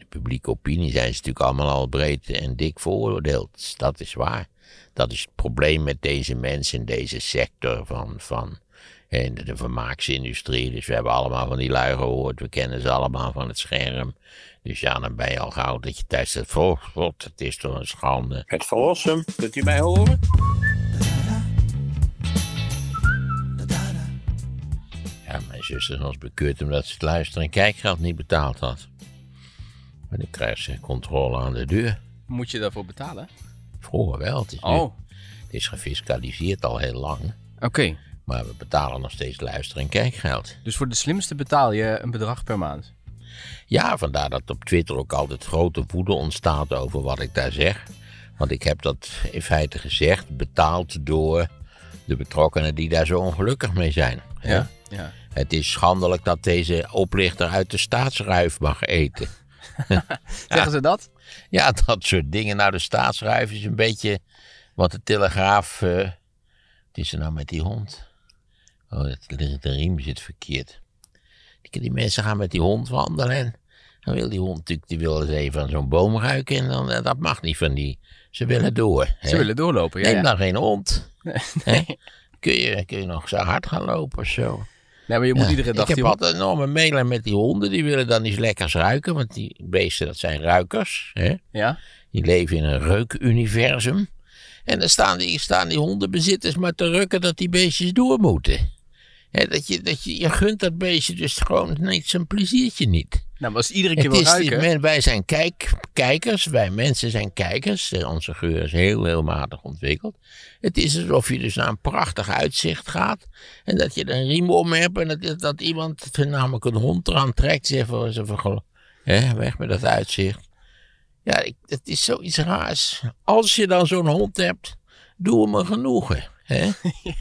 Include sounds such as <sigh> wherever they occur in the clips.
de publieke opinie zijn ze natuurlijk allemaal al breed en dik veroordeeld. Dat is waar. Dat is het probleem met deze mensen in deze sector van, van in de vermaaksindustrie. Dus we hebben allemaal van die lui gehoord. We kennen ze allemaal van het scherm. Dus ja, dan ben je al gauw dat je tijdens het volgt. Het is toch een schande. Het verlossen, kunt u mij horen? Ja, mijn zuster was bekeurd omdat ze het luisteren en kijkgeld niet betaald had. Maar dan krijgen ze controle aan de deur. Moet je daarvoor betalen? Vroeger wel. Het is, oh. nu, is gefiscaliseerd al heel lang. Oké. Maar we betalen nog steeds luister- en kijkgeld. Dus voor de slimste betaal je een bedrag per maand? Ja, vandaar dat op Twitter ook altijd grote woede ontstaat over wat ik daar zeg. Want ik heb dat in feite gezegd, betaald door de betrokkenen die daar zo ongelukkig mee zijn. Ja, ja. Het is schandelijk dat deze oplichter uit de staatsruif mag eten. <laughs> Zeggen ze dat? Ja, dat soort dingen. Nou, de staatsschrijf is een beetje wat de Telegraaf... Eh, wat is er nou met die hond? Oh, de, de riem zit verkeerd. Die, mensen gaan met die hond wandelen en dan wil die hond natuurlijk die wil eens even aan zo'n boom ruiken en dan, eh, dat mag niet van die. Ze willen door. Ze willen doorlopen, ja. Neem dan ja. geen hond. <laughs> Nee. Kun, je, kun je nog zo hard gaan lopen of zo? Nee, je moet iedere dag... Ik heb altijd een enorme mailen met die honden. Die willen dan iets lekkers ruiken. Want die beesten, dat zijn ruikers. Hè? Ja. Die leven in een reukuniversum. En dan staan die, staan die hondenbezitters maar te rukken dat die beestjes door moeten. dat je, dat je, je gunt dat beestje dus gewoon niet zijn pleziertje niet. Nou, als iedere keer wil ruiken... wij zijn kijk, kijkers, wij mensen zijn kijkers. Eh, onze geur is heel, heel matig ontwikkeld. Het is alsof je dus naar een prachtig uitzicht gaat. En dat je er een riem om hebt en dat, dat iemand, namelijk een hond eraan trekt. zeg voor ze hè, weg met dat uitzicht. Ja, ik, het is zoiets raars. Als je dan zo'n hond hebt, doe hem een genoegen. Hè? <laughs>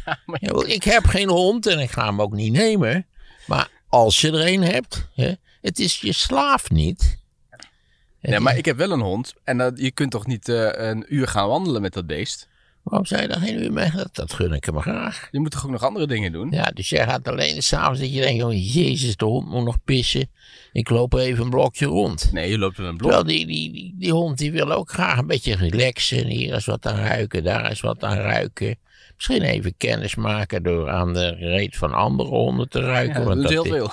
Ja, ik heb geen hond en ik ga hem ook niet nemen. Maar als je er een hebt, hè, het is je slaaf niet. Het nee, maar ik heb wel een hond. En je kunt toch niet eh, een uur gaan wandelen met dat beest? Waarom zou je daar geen uur mee dat, dat gun ik hem graag. Je moet toch ook nog andere dingen doen? Ja, dus jij gaat alleen s'avonds dat je denkt... Oh, jezus, de hond moet nog pissen. Ik loop even een blokje rond. Nee, je loopt wel een blok. Terwijl die, die, die, hond die wil ook graag een beetje relaxen. Hier is wat aan ruiken, daar is wat aan ruiken. Misschien even kennis maken door aan de reet van andere honden te ruiken. Ja, dat is heel veel.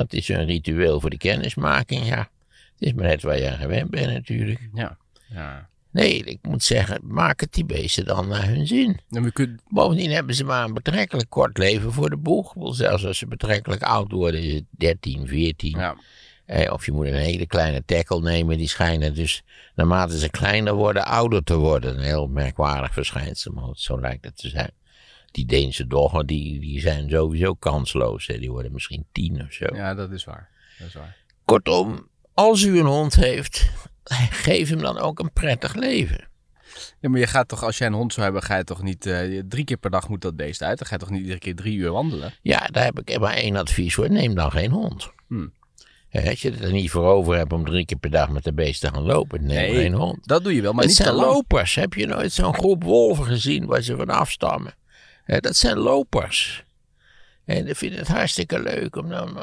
Dat is een ritueel voor de kennismaking, ja. Het is maar net waar je aan gewend bent natuurlijk. Ja. ja. Nee, ik moet zeggen, maak het die beesten dan naar hun zin. we kunnen... Bovendien hebben ze maar een betrekkelijk kort leven voor de boeg. Zelfs als ze betrekkelijk oud worden, is het 13, 14. Ja. Eh, of je moet een hele kleine tackle nemen. Die schijnen dus, naarmate ze kleiner worden, ouder te worden. Een heel merkwaardig verschijnsel, maar zo lijkt het te zijn die Deense doggen, die, die zijn sowieso kansloos. Hè. Die worden misschien tien of zo. Ja, dat is waar. Dat is waar. Kortom, als u een hond heeft, <laughs> geef hem dan ook een prettig leven. Ja, maar je gaat toch, als jij een hond zou hebben, ga je toch niet eh, drie keer per dag moet dat beest uit? Dan ga je toch niet iedere keer drie uur wandelen? Ja, daar heb ik maar één advies voor. Neem dan geen hond. Hmm. Als je het er niet voor over hebt om drie keer per dag met de beest te gaan lopen, neem geen hond. Dat doe je wel, maar niet zijn te lopers. Heb je nooit zo'n groep wolven gezien waar ze van afstammen? dat zijn lopers. En die vinden het hartstikke leuk om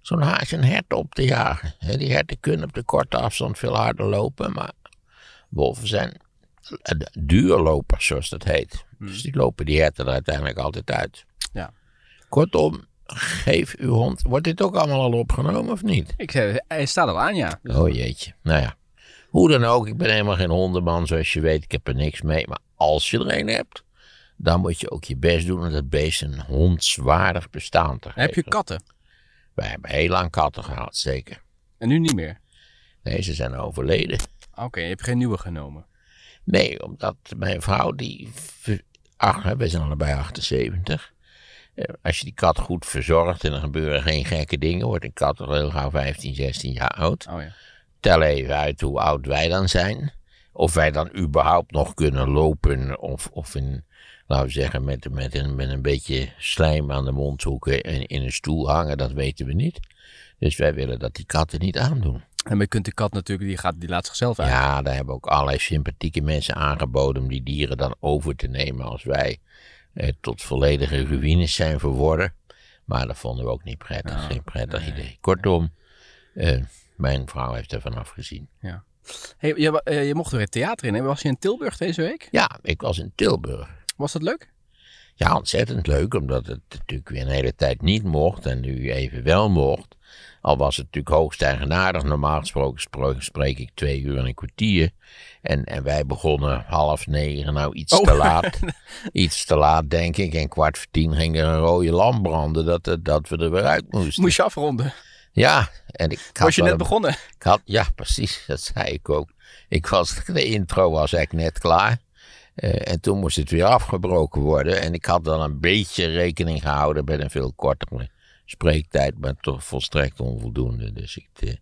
zo'n haas een hert op te jagen. Die herten kunnen op de korte afstand veel harder lopen, maar wolven zijn eh, duurlopers, zoals dat heet. Hmm. Dus die lopen die herten er uiteindelijk altijd uit. Ja. Kortom, geef uw hond. Wordt dit ook allemaal al opgenomen of niet? Ik zei, eh, hij staat al aan, ja. Oh jeetje. Nou ja. Hoe dan ook, ik ben helemaal geen hondenman, zoals je weet. Ik heb er niks mee. Maar als je er een hebt, dan moet je ook je best doen om dat beest een hondswaardig bestaan te geven. Heb je katten? Wij hebben heel lang katten gehad, zeker. En nu niet meer? Nee, ze zijn overleden. Oké, okay, je hebt geen nieuwe genomen? Nee, omdat mijn vrouw, die. Ach, wij zijn allebei 78. Eh, als je die kat goed verzorgt en er gebeuren geen gekke dingen, wordt een kat al heel gauw 15, 16 jaar oud. Oh ja. Tel even uit hoe oud wij dan zijn. Of wij dan überhaupt nog kunnen lopen of, of in laten we zeggen, met, met, een, beetje slijm aan de mondhoeken en in een stoel hangen, dat weten we niet. Dus wij willen dat die katten niet aandoen. En je kunt de kat natuurlijk, die, gaat, die laat zichzelf uit. Ja, daar hebben ook allerlei sympathieke mensen aangeboden om die dieren dan over te nemen als wij eh, tot volledige ruïnes zijn verworden. Maar dat vonden we ook niet prettig, ah, geen prettig idee. Kortom, eh, mijn vrouw heeft er vanaf gezien. Ja. Hey, je, eh, mocht weer het theater in. hebben. Was je in Tilburg deze week? Ja, ik was in Tilburg. Was dat leuk? Ja, ontzettend leuk, omdat het natuurlijk weer een hele tijd niet mocht en nu even wel mocht. Al was het natuurlijk hoogst eigenaardig. Normaal gesproken spreek ik twee uur en een kwartier. En, en wij begonnen half negen, nou iets oh. te <laughs> laat. iets te laat, denk ik. En kwart voor tien ging er een rode lamp branden dat, eh, dat we er weer uit moesten. Moest je afronden? Ja. En ik had was je net begonnen? Ik had, ja, precies. Dat zei ik ook. Ik was, <laughs> de intro was eigenlijk net klaar. Eh, en toen moest het weer afgebroken worden. En ik had dan een beetje rekening gehouden met een veel kortere spreektijd, maar toch volstrekt onvoldoende. Dus ik, eh,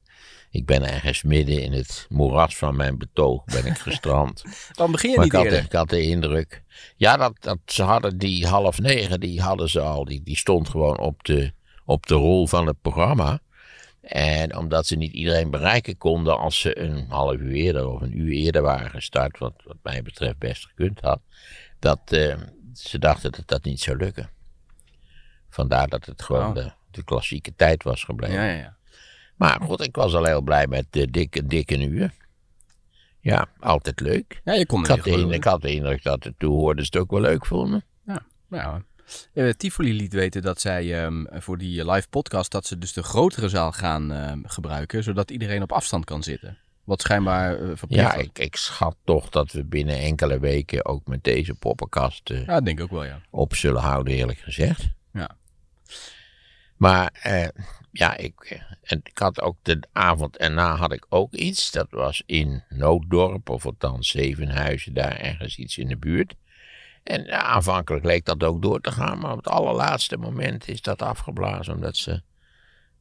ik ben ergens midden in het moeras van mijn betoog ben ik gestrand. <laughs> Dan begin je maar niet ik had, Ik had de indruk. Ja, dat, dat, ze hadden die half negen, die hadden ze al. Die, die stond gewoon op de, op de rol van het programma. En omdat ze niet iedereen bereiken konden als ze een half uur eerder of een uur eerder waren gestart, wat, wat mij betreft best gekund had, dat eh, ze dachten dat dat niet zou lukken. Vandaar dat het gewoon oh. de, de, klassieke tijd was gebleven. Ja, ja, ja. Maar goed, ik was al heel blij met de dikke, dikke uur. Ja, altijd leuk. Ja, ik, had de, ik had indruk dat de toehoorders het ook wel leuk vonden. Ja, nou, uh, Tivoli liet weten dat zij ehm, voor die live podcast dat ze dus de grotere zaal gaan ehm, gebruiken, zodat iedereen op afstand kan zitten. Wat schijnbaar uh, Ja, ik, ik, schat toch dat we binnen enkele weken ook met deze poppenkast eh, ja, denk ook wel, ja. op zullen houden, eerlijk gezegd. Ja. Maar ja, ik, ik had ook de avond erna had ik ook iets. Dat was in Nooddorp, of althans Zevenhuizen, daar ergens iets in de buurt. En aanvankelijk leek dat ook door te gaan, maar op het allerlaatste moment is dat afgeblazen, omdat ze.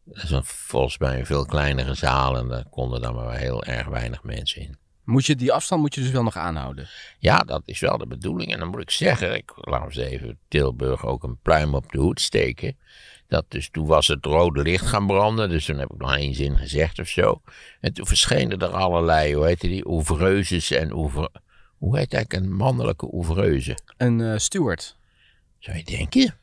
Dat is volgens mij een veel kleinere zaal en daar konden dan maar heel erg weinig mensen in. Moet je die afstand moet je dus wel nog aanhouden? Ja, dat is wel de bedoeling. En dan moet ik zeggen, ik laat eens even Tilburg ook een pluim op de hoed steken. Dat dus toen was het rode licht gaan branden, dus toen heb ik nog één zin gezegd of zo. En toen verschenen er allerlei, hoe heet die, oevreuzes en over hoe heet eigenlijk een mannelijke oevreuze? Een uh, steward. Zou je denken?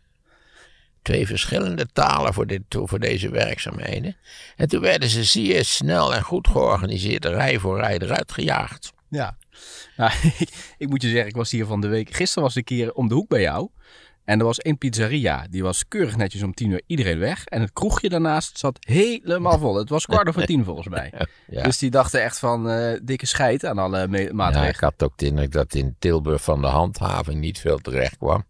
Twee verschillende talen voor, dit, voor deze werkzaamheden. En toen werden ze zeer snel en goed georganiseerd rij voor rij eruit gejaagd. Ja, nou, <laughs> ik, ik moet je zeggen, ik was hier van de week. Gisteren was ik hier om de hoek bij jou. En er was één pizzeria. Die was keurig netjes om tien uur iedereen weg. En het kroegje daarnaast zat helemaal vol. Het was kwart over tien volgens mij. <laughs> Dus die dachten echt van eh, dikke scheid aan alle maatregelen. Ja, ik had ook de indruk dat in Tilburg van de handhaving niet veel terecht kwam.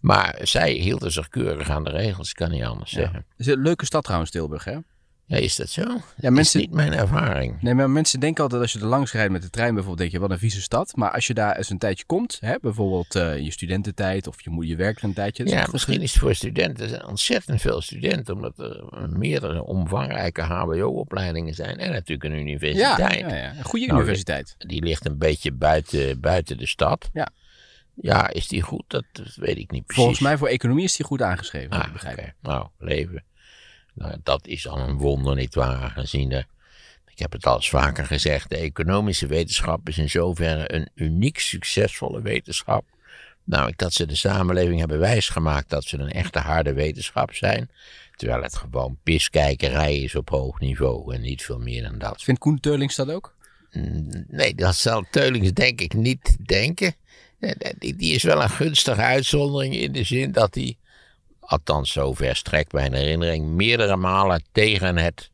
Maar zij hielden zich keurig aan de regels. Kan niet anders zeggen. is een leuke stad trouwens, Tilburg hè? Ja, is dat zo? Ja, dat is niet mijn ervaring. Nee, maar mensen denken altijd als je er langs rijdt met de trein bijvoorbeeld, denk je wat een vieze stad. Maar als je daar eens een tijdje komt, hè, bijvoorbeeld uh, je studententijd of je, je werkt een tijdje. Ja, misschien is het voor studenten, ontzettend veel studenten, omdat er meerdere omvangrijke hbo-opleidingen zijn. En natuurlijk een universiteit. Ja, een goede nou, universiteit. Die, ligt een beetje buiten, buiten de stad. Ja. Ja, is die goed? Dat, weet ik niet precies. Volgens mij voor economie is die goed aangeschreven. Ah, ik begrijp. Okay. Nou, leven. Nou dat is al een wonder, nietwaar, aangezien de, ik heb het al eens vaker gezegd, de economische wetenschap is in zoverre een uniek succesvolle wetenschap. Namelijk nou, dat ze de samenleving hebben wijsgemaakt dat ze een echte harde wetenschap zijn. Terwijl het gewoon piskijkerij is op hoog niveau en niet veel meer dan dat. Vindt Koen Teulings dat ook? Mm, nee, dat zal Teulings denk ik niet denken. Eh, die is wel een gunstige uitzondering in de zin dat hij althans zover strekt mijn herinnering, meerdere malen tegen het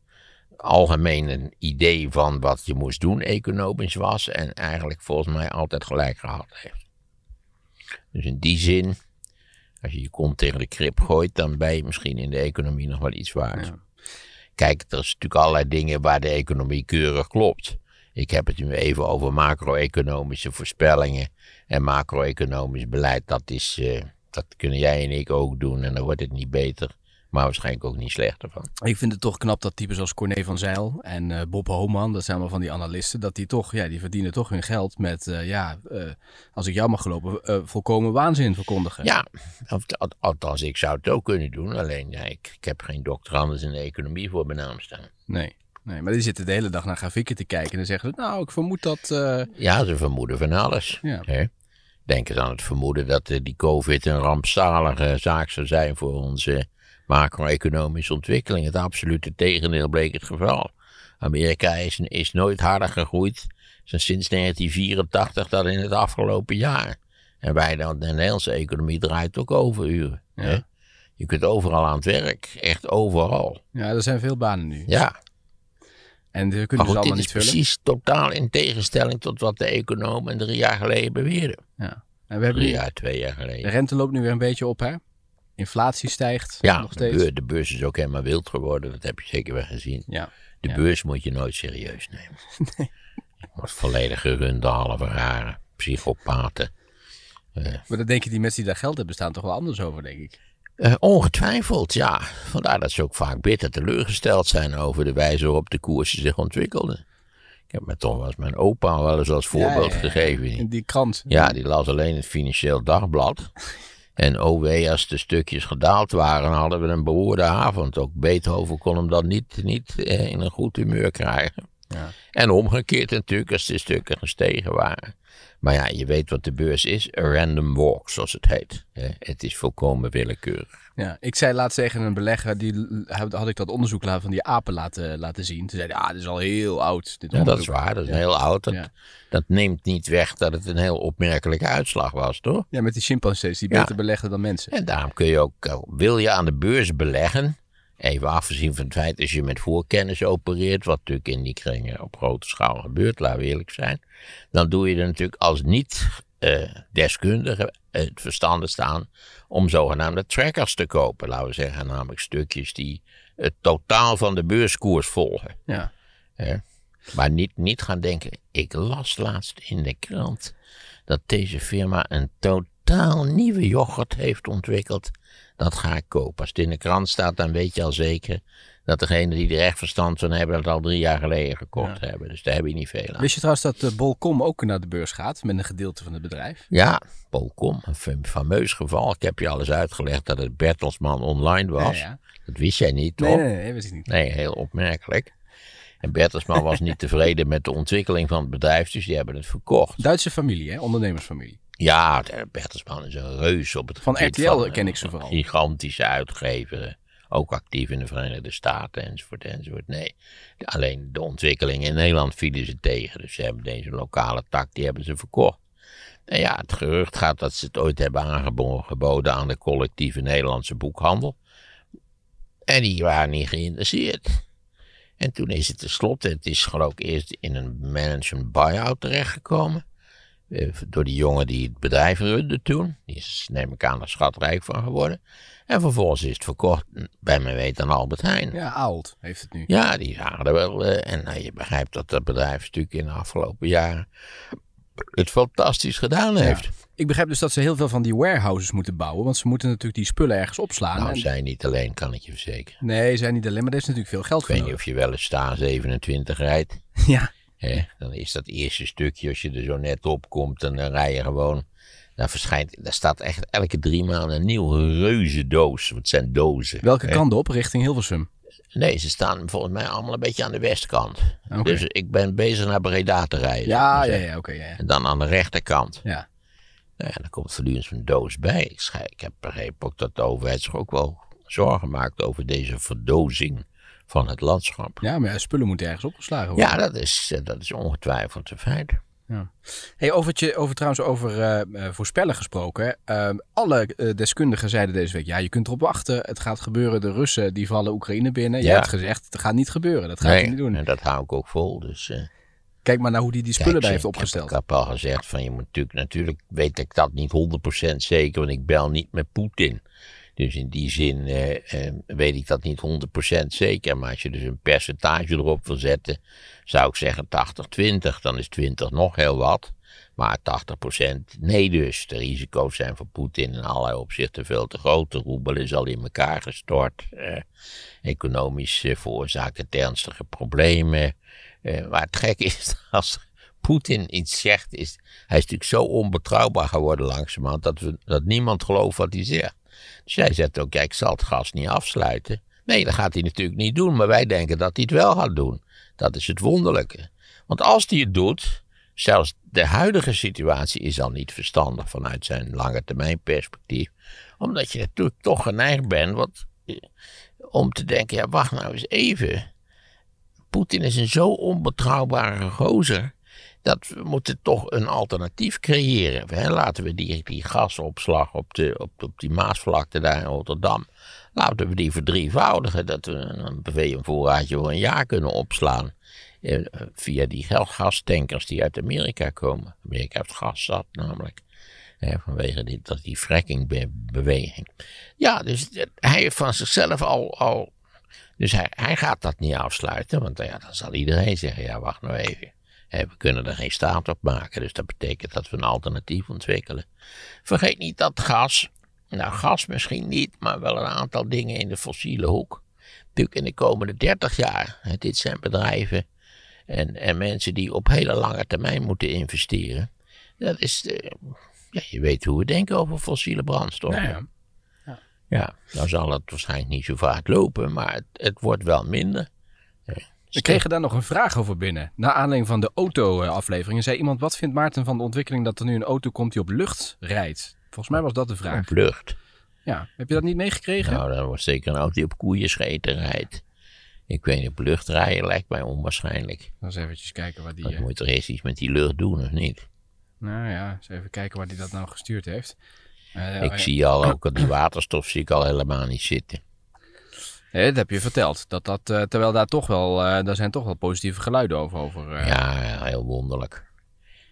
algemene idee van wat je moest doen economisch was en eigenlijk volgens mij altijd gelijk gehad heeft. Dus in die zin, als je je kont tegen de krip gooit, dan ben je misschien in de economie nog wel iets waard. Kijk, er zijn natuurlijk allerlei dingen waar de economie keurig klopt. Ik heb het nu even over macro-economische voorspellingen en macro-economisch beleid. Dat is, eh, dat kunnen jij en ik ook doen en dan wordt het niet beter. Maar waarschijnlijk ook niet slechter van. Ik vind het toch knap dat types als Corné van Zeil en eh, Bob Homan, dat zijn wel van die analisten, dat die toch, ja, die verdienen toch hun geld met, eh, ja, eh, als ik jou mag gelopen, volkomen waanzin verkondigen. Ja, althans, ik zou het ook kunnen doen, alleen ja, ik, ik heb geen doctorandus in de economie voor mijn naam staan. Nee. Nee, maar die zitten de hele dag naar grafieken te kijken en dan zeggen ze, nou, ik vermoed dat... Ja, ze vermoeden van alles. Ja. Denk eens aan het vermoeden dat eh, die COVID een rampzalige zaak zou zijn voor onze macro-economische ontwikkeling. Het absolute tegendeel bleek het geval. Amerika is, nooit harder gegroeid sinds 1984 dan in het afgelopen jaar. En wij dan, de Nederlandse economie draait ook overuren. Je kunt overal aan het werk, echt overal. Ja, er zijn veel banen nu. Ja, en we kunnen dus allemaal dit is precies totaal in tegenstelling tot wat de economen drie jaar geleden beweerden. Ja. En nou, we hebben drie jaar, twee jaar geleden. De rente loopt nu weer een beetje op, hè? Inflatie stijgt ja, nog steeds. De, de beurs is ook helemaal wild geworden. Dat heb je zeker wel gezien. Ja. De beurs moet je nooit serieus nemen. <laughs> nee. Wordt volledig gerund rare psychopaten. Maar dan denken die mensen die daar geld hebben staan toch wel anders over, denk ik. Eh, ongetwijfeld, ja. Vandaar dat ze ook vaak bitter teleurgesteld zijn over de wijze waarop de koersen zich ontwikkelden. Ik heb me toch wel eens mijn opa wel eens als voorbeeld gegeven. In die krant. Ja, die las alleen het Financieel Dagblad. <laughs> En oh wee, als de stukjes gedaald waren, hadden we een behoorde avond. Ook Beethoven kon hem dan niet, niet eh, in een goed humeur krijgen. En omgekeerd natuurlijk, als de stukken gestegen waren. Maar ja, je weet wat de beurs is. A random walk, zoals het heet. Het is volkomen willekeurig. Ja, ik zei laatst tegen een belegger, die, had ik dat onderzoek laten, van die apen laten, laten zien. Toen zei hij, ah, dat is al heel oud. dat is waar, dat is heel oud. Dat, dat, neemt niet weg dat het een heel opmerkelijke uitslag was, toch? Ja, met die chimpansees, die beter beleggen dan mensen. En daarom kun je ook, eh, wil je aan de beurs beleggen Even afgezien van het feit als je met voorkennis opereert, wat natuurlijk in die kringen op grote schaal gebeurt, laten we eerlijk zijn. Dan doe je er natuurlijk als niet-deskundige eh, eh, het verstandig staan om zogenaamde trackers te kopen. Laten we zeggen, namelijk stukjes die het totaal van de beurskoers volgen. Ja. Maar niet, niet gaan denken, ik las laatst in de krant dat deze firma een totaal nieuwe yoghurt heeft ontwikkeld dat ga ik kopen. Als het in de krant staat, dan weet je al zeker dat degenen die er echt verstand van hebben, dat al drie jaar geleden gekocht hebben. Dus daar heb je niet veel aan. Wist je trouwens dat eh, Bolcom ook naar de beurs gaat met een gedeelte van het bedrijf? Ja, Bolcom, een fameus geval. Ik heb je alles uitgelegd dat het Bertelsman online was. Dat wist jij niet, toch? Nee, nee, wist ik niet. Nee, heel opmerkelijk. En Bertelsman was niet <laughs> tevreden met de ontwikkeling van het bedrijf, dus die hebben het verkocht. Duitse familie, hè? ondernemersfamilie. Ja, Bertelsman is een reus op het Van RTL van, ken ik ze eh, vooral. Gigantische uitgever. Ook actief in de Verenigde Staten enzovoort enzovoort. Nee, alleen de ontwikkelingen in Nederland vielen ze tegen. Dus ze hebben deze lokale tak, die hebben ze verkocht. En nou ja, het gerucht gaat dat ze het ooit hebben aangeboden aan de collectieve Nederlandse boekhandel. En die waren niet geïnteresseerd. En toen is het tenslotte, het is geloof ik eerst in een management buyout terechtgekomen. Eh, door die jongen die het bedrijf runde toen. Die is, neem ik aan, er schatrijk van geworden. En vervolgens is het verkocht, bij mijn weten, aan Albert Heijn. Ja, oud heeft het nu. Ja, die waren er wel. Eh, en eh, je begrijpt dat dat bedrijf natuurlijk in de afgelopen jaren het fantastisch gedaan heeft. Ik begrijp dus dat ze heel veel van die warehouses moeten bouwen. Want ze moeten natuurlijk die spullen ergens opslaan. Nou, en... zij niet alleen, kan ik je verzekeren. Nee, zij niet alleen, maar er is natuurlijk veel geld voor. Ik weet niet of je wel eens staan 27 rijdt. <laughs> Ja. Dan is dat eerste stukje, als je er zo net op komt, en dan rij je gewoon. Daar verschijnt, daar staat echt elke drie maanden een nieuwe reuze doos. zijn dozen. Welke kant op? Richting Hilversum? Nee, ze staan volgens mij allemaal een beetje aan de westkant. Dus ik ben bezig naar Breda te rijden. Ja, dus, ja, eh, ja, oké. ja, En dan aan de rechterkant. Ja. Nou ja, dan komt voortdurend zo'n doos bij. Ik, ik heb begrepen ook dat de overheid zich ook wel zorgen maakt over deze verdozing van het landschap. Ja, maar spullen moeten ergens opgeslagen worden. Ja, dat is, eh, dat is ongetwijfeld een feit. Ja. Hey, over, over, trouwens over eh, eh, voorspellen gesproken. alle deskundigen zeiden deze week: ja, je kunt erop wachten. Het gaat gebeuren. De Russen die vallen Oekraïne binnen. Ja. Je hebt gezegd: het gaat niet gebeuren. Dat ga je niet doen. En dat hou ik ook vol. Dus, Kijk maar naar hoe hij die, die spullen bij heeft opgesteld. Ik heb al gezegd: van je moet natuurlijk, natuurlijk weet ik dat niet 100% zeker, want ik bel niet met Poetin. Dus in die zin eh, eh, weet ik dat niet 100% zeker. Maar als je dus een percentage erop wil zetten, zou ik zeggen 80-20. Dan is 20 nog heel wat. Maar 80% nee dus. De risico's zijn voor Poetin in allerlei opzichten veel te groot. De roebel is al in elkaar gestort. Eh, economisch eh, veroorzaakt ernstige problemen. Eh, maar het gek is, <laughs> als Poetin iets zegt, is hij is natuurlijk zo onbetrouwbaar geworden langzamerhand dat, dat niemand gelooft wat hij zegt. Dus jij zegt ook, kijk ik zal het gas niet afsluiten. Nee, dat gaat hij natuurlijk niet doen, maar wij denken dat hij het wel gaat doen. Dat is het wonderlijke. Want als hij het doet, zelfs de huidige situatie is al niet verstandig vanuit zijn lange termijn perspectief. Omdat je natuurlijk toch geneigd bent wat, eh, om te denken, ja wacht nou eens even. Poetin is een zo onbetrouwbare gozer dat we moeten toch een alternatief creëren. Hè? Laten we die, die gasopslag op, de, op, op die Maasvlakte daar in Rotterdam, laten we die verdrievoudigen. Dat we een BV-voorraadje voor een jaar kunnen opslaan. Eh, via die gastankers die uit Amerika komen. Amerika heeft gas zat namelijk. vanwege die, dat die frackingbeweging. Ja, dus hij heeft van zichzelf al, al dus hij, hij, gaat dat niet afsluiten, want ja, dan zal iedereen zeggen: ja, wacht nou even we kunnen er geen staat op maken, dus dat betekent dat we een alternatief ontwikkelen. Vergeet niet dat gas, nou gas misschien niet, maar wel een aantal dingen in de fossiele hoek. Natuurlijk in de komende 30 jaar. Dit zijn bedrijven en, en mensen die op hele lange termijn moeten investeren. Dat is, de, eh, ja, je weet hoe we denken over fossiele brandstoffen. Nou ja. Ja, dan nou zal het waarschijnlijk niet zo vaak lopen, maar het, het wordt wel minder. We kregen daar nog een vraag over binnen. Na aanleiding van de auto-afleveringen zei iemand: Wat vindt Maarten van de ontwikkeling dat er nu een auto komt die op lucht rijdt? Volgens mij was dat de vraag. Op lucht. Ja, heb je dat niet meegekregen? Nou, dat was zeker een auto die op koeien scheten rijdt. Ik weet niet, op lucht rijden lijkt mij onwaarschijnlijk. Dan eens eventjes kijken wat die... Dat eh, moet er eerst iets met die lucht doen, of niet? Nou ja, eens even kijken waar die dat nou gestuurd heeft. Eh, ik oh zie al ook, die waterstof zie ik al helemaal niet zitten dat heb je verteld. Dat, dat, eh, terwijl daar toch wel, eh, daar zijn toch wel positieve geluiden over. over eh. ja, heel wonderlijk.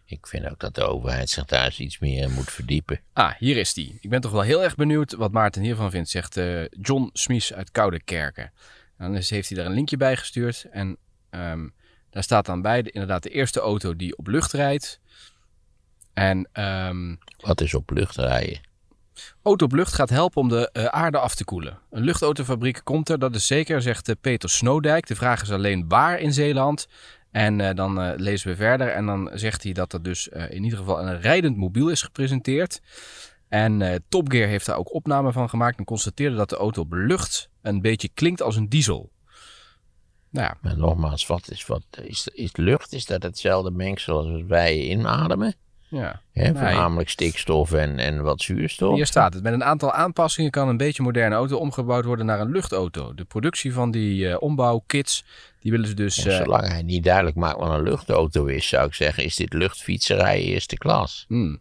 Ik vind ook dat de overheid zich daar eens iets meer moet verdiepen. Ah, hier is die. Ik ben toch wel heel erg benieuwd wat Maarten hiervan vindt, zegt John Smies uit Koude Kerken. En heeft hij daar een linkje bij gestuurd. En ehm, daar staat dan bij de, inderdaad de eerste auto die op lucht rijdt. En, ehm, wat is op lucht rijden? Auto op lucht gaat helpen om de eh, aarde af te koelen. Een luchtautofabriek komt er, dat is zeker, zegt eh, Peter Snowdijk. De vraag is alleen waar in Zeeland. En eh, dan lezen we verder en dan zegt hij dat er dus in ieder geval een rijdend mobiel is gepresenteerd. En Top Gear heeft daar ook opname van gemaakt en constateerde dat de auto op lucht een beetje klinkt als een diesel. Nou ja. Maar nogmaals, wat is, wat is, is lucht? Is dat hetzelfde mengsel als wij inademen? Ja. Hè, Voornamelijk stikstof en, en wat zuurstof. Hier staat het. Met een aantal aanpassingen kan een beetje moderne auto omgebouwd worden naar een luchtauto. De productie van die eh, ombouwkits, die willen ze dus... Eh, zolang hij niet duidelijk maakt wat een luchtauto is, zou ik zeggen, is dit luchtfietserij eerste klas. Hmm.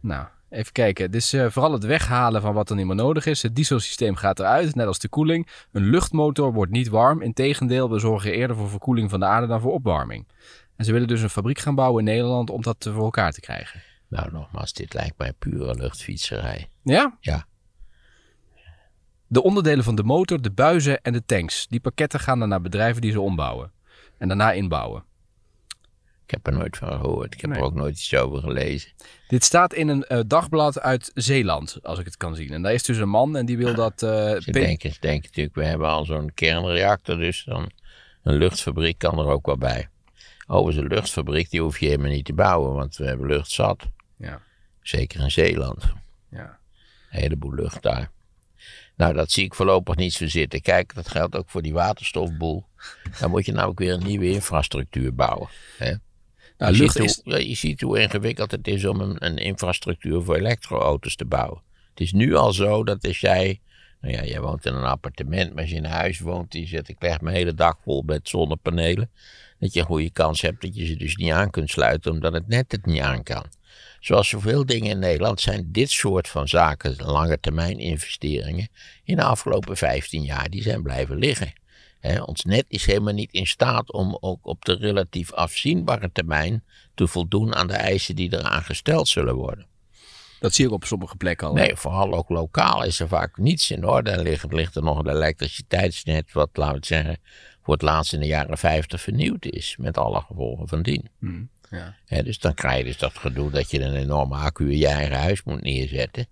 Nou, Even kijken. is dus, vooral het weghalen van wat er niet meer nodig is. Het dieselsysteem gaat eruit, net als de koeling. Een luchtmotor wordt niet warm. Integendeel, we zorgen eerder voor verkoeling van de aarde dan voor opwarming. En ze willen dus een fabriek gaan bouwen in Nederland om dat voor elkaar te krijgen. Nou, nogmaals, dit lijkt mij pure luchtfietserij. Ja? Ja. De onderdelen van de motor, de buizen en de tanks. Die pakketten gaan dan naar bedrijven die ze ombouwen. En daarna inbouwen. Ik heb er nooit van gehoord. Ik heb er ook nooit iets over gelezen. Dit staat in een eh, dagblad uit Zeeland, als ik het kan zien. En daar is dus een man en die wil ah, dat... Uh, ze, denken, ze denken natuurlijk, we hebben al zo'n kernreactor, dus dan een luchtfabriek kan er ook wel bij over een luchtfabriek, die hoef je helemaal niet te bouwen, want we hebben lucht zat. Ja. Zeker in Zeeland. Ja. Een heleboel lucht daar. Nou, dat zie ik voorlopig niet zo zitten. Kijk, dat geldt ook voor die waterstofboel. Dan moet je namelijk weer een nieuwe infrastructuur bouwen. Hè? Nou, je, ziet is... hoe, ingewikkeld het is om een, infrastructuur voor elektroauto's te bouwen. Het is nu al zo dat als jij, nou ja, jij woont in een appartement, maar als je in een huis woont, die zit, ik echt mijn hele dag vol met zonnepanelen dat je een goede kans hebt dat je ze dus niet aan kunt sluiten, omdat het net het niet aan kan. Zoals zoveel dingen in Nederland zijn dit soort van zaken, lange termijn investeringen, in de afgelopen 15 jaar, die zijn blijven liggen. ons net is helemaal niet in staat om ook op de relatief afzienbare termijn te voldoen aan de eisen die eraan gesteld zullen worden. Dat zie ik op sommige plekken al. Nee, vooral ook lokaal is er vaak niets in orde. Er ligt, er nog een elektriciteitsnet wat, laten we zeggen, voor het laatst in de jaren 50 vernieuwd is, met alle gevolgen van dien. Hmm. ja. dus dan krijg je dus dat gedoe dat je een enorme accu in je eigen huis moet neerzetten,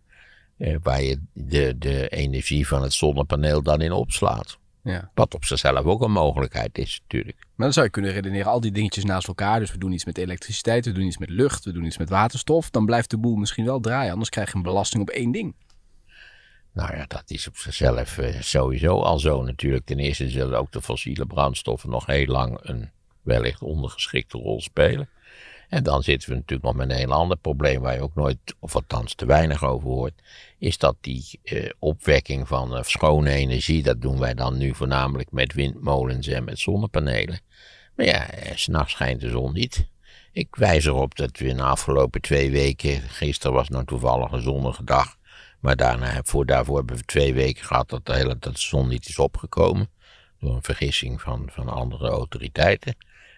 eh, waar je de, de energie van het zonnepaneel dan in opslaat. Ja. Wat op zichzelf ook een mogelijkheid is, natuurlijk. Maar dan zou je kunnen redeneren: al die dingetjes naast elkaar. Dus we doen iets met elektriciteit, we doen iets met lucht, we doen iets met waterstof. Dan blijft de boel misschien wel draaien. Anders krijg je een belasting op één ding. Nou ja, dat is op zichzelf eh, sowieso al zo natuurlijk. Ten eerste zullen ook de fossiele brandstoffen nog heel lang een wellicht ondergeschikte rol spelen. En dan zitten we natuurlijk nog met een heel ander probleem waar je ook nooit, of althans te weinig over hoort, is dat die eh, opwekking van eh, schone energie, dat doen wij dan nu voornamelijk met windmolens en met zonnepanelen. Maar ja, eh, s'nachts schijnt de zon niet. Ik wijs erop dat we in de afgelopen twee weken, gisteren was nou toevallig een zonnige dag, maar daarna, voor, daarvoor hebben we twee weken gehad dat de hele dat de zon niet is opgekomen. Door een vergissing van, van andere autoriteiten.